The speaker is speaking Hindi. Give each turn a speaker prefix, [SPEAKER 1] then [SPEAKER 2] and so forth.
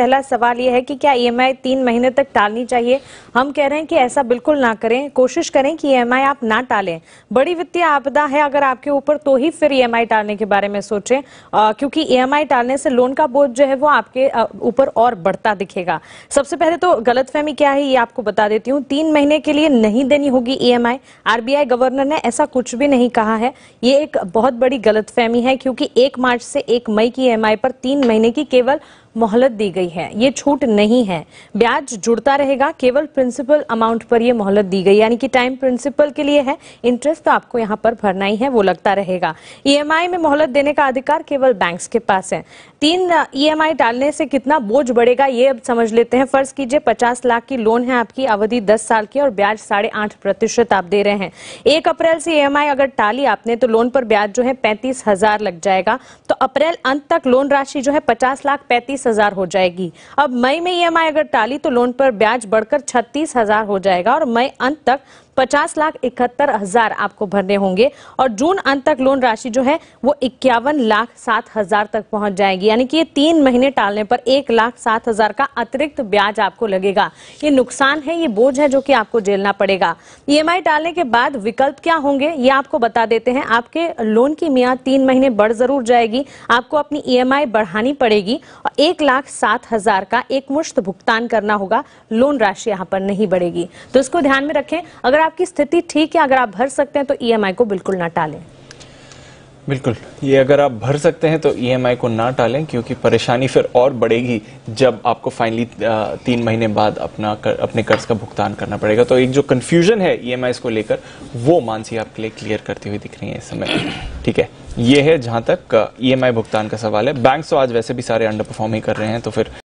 [SPEAKER 1] पहला सवाल ये है कि क्या ईएमआई e तीन महीने तक टालनी चाहिए हम कह रहे हैं कि ऐसा बिल्कुल ना करें कोशिश करें कि ईएमआई e आप ना टालें बड़ी वित्तीय आपदा है अगर आपके ऊपर तो ही फिर ईएमआई e टालने के बारे में सोचें क्योंकि ईएमआई टालने से लोन का बोझ जो है वो आपके ऊपर और बढ़ता दिखेगा सबसे पहले तो गलतफहमी क्या है ये आपको बता देती हूँ तीन महीने के लिए नहीं देनी होगी ईएमआई आरबीआई गवर्नर ने ऐसा कुछ भी नहीं कहा है ये एक बहुत बड़ी गलतफहमी है क्योंकि एक मार्च से एक मई की ईएमआई पर तीन महीने की केवल मोहलत दी गई है ये छूट नहीं है ब्याज जुड़ता रहेगा केवल प्रिंसिपल अमाउंट पर यह मोहलत दी गई यानी कि टाइम प्रिंसिपल के लिए है इंटरेस्ट तो आपको यहाँ पर भरना ही है वो लगता रहेगा ईएमआई e में मोहलत देने का अधिकार केवल बैंक्स के पास है तीन ईएमआई e डालने से कितना बोझ बढ़ेगा ये अब समझ लेते हैं फर्ज कीजिए पचास लाख की लोन है आपकी अवधि दस साल की और ब्याज साढ़े आठ प्रतिशत आप दे रहे हैं एक अप्रैल से ई e अगर टाली आपने तो लोन पर ब्याज जो है पैंतीस हजार लग जाएगा तो अप्रैल अंत तक लोन राशि जो है पचास लाख पैंतीस सैंतालीस हजार हो जाएगी अब मई में ई e अगर टाली तो लोन पर ब्याज बढ़कर छत्तीस हजार हो जाएगा और मई अंत तक पचास लाख इकहत्तर हजार आपको भरने होंगे और जून अंत तक लोन राशि जो है वो इक्यावन लाख सात हजार तक पहुंच जाएगी यानी कि ये तीन महीने टालने पर एक लाख सात हजार का अतिरिक्त ब्याज आपको लगेगा ये नुकसान है ये बोझ है जो कि आपको झेलना पड़ेगा ईएमआई e टालने के बाद विकल्प क्या होंगे ये आपको बता देते हैं आपके लोन की मियाद तीन महीने बढ़ जरूर जाएगी आपको अपनी ई e बढ़ानी पड़ेगी और एक लाख सात हजार का एक मुश्त भुगतान करना होगा लोन राशि यहाँ पर नहीं बढ़ेगी तो इसको ध्यान में रखें अगर आपकी स्थिति ठीक है अगर आप भर सकते हैं तो ईएमआई e को बिल्कुल ना टालें
[SPEAKER 2] बिल्कुल ये अगर आप भर सकते हैं तो ई e को ना टालें क्योंकि परेशानी फिर और बढ़ेगी जब आपको फाइनली तीन महीने बाद अपना कर, अपने कर्ज का भुगतान करना पड़ेगा तो एक जो कन्फ्यूजन है ई e को लेकर वो मानसी आपके लिए क्लियर करती हुई दिख रही है इस समय ठीक है ये है जहाँ तक ई e भुगतान का सवाल है बैंक तो आज वैसे भी सारे अंडर परफॉर्म ही कर रहे हैं तो फिर